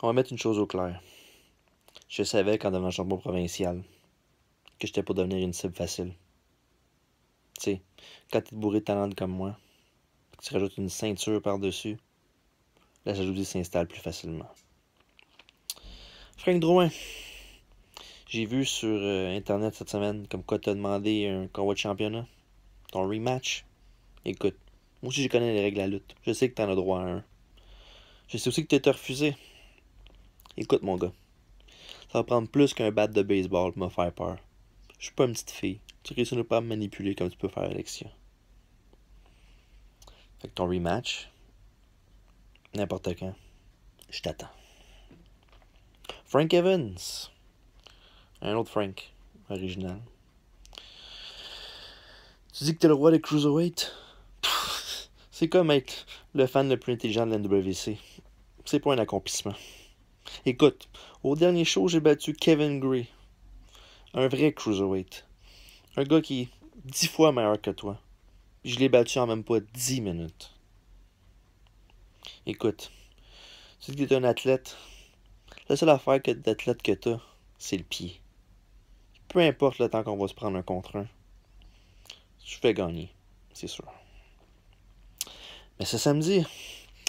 On va mettre une chose au clair. Je savais qu'en devenant champion provincial, que j'étais pour devenir une cible facile. Tu sais, quand t'es bourré de talent comme moi, que tu rajoutes une ceinture par-dessus, la jalousie s'installe plus facilement. Frank Drouin, j'ai vu sur euh, Internet cette semaine comme quoi t'as demandé un combat de championnat, ton rematch. Écoute, moi aussi je connais les règles de la lutte. Je sais que t'en as droit à un. Je sais aussi que t'étais refusé. Écoute, mon gars, ça va prendre plus qu'un bat de baseball pour me faire peur. Je suis pas une petite fille. Tu ne pas me manipuler comme tu peux faire Alexia. Fait que ton rematch, n'importe quand, je t'attends. Frank Evans. Un autre Frank, original. Tu dis que t'es le roi des Cruiserweight? C'est comme être le fan le plus intelligent de la l'NWC. C'est pas un accomplissement. Écoute, au dernier show, j'ai battu Kevin Gray. Un vrai cruiserweight. Un gars qui est dix fois meilleur que toi. Je l'ai battu en même pas dix minutes. Écoute, tu dis que t'es un athlète. La seule affaire d'athlète que t'as, c'est le pied. Peu importe le temps qu'on va se prendre un contre un, je fais gagner, c'est sûr. Mais ce samedi,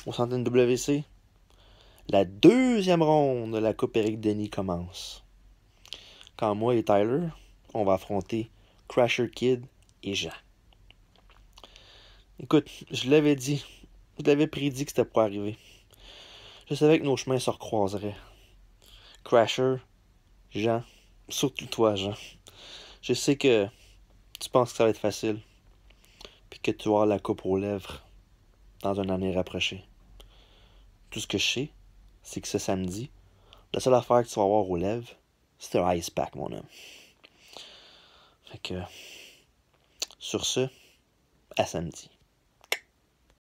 au de WC, la deuxième ronde de la Coupe Eric Denis commence. Quand moi et Tyler, on va affronter Crasher Kid et Jean. Écoute, je l'avais dit, je l'avais prédit que c'était pour arriver. Je savais que nos chemins se recroiseraient. Crasher, Jean, surtout toi, Jean. Je sais que tu penses que ça va être facile, puis que tu auras la coupe aux lèvres dans un année rapproché. Tout ce que je sais, c'est que ce samedi, la seule affaire que tu vas avoir aux lèvres, c'est un ice pack, mon homme. Fait que, sur ce, à samedi.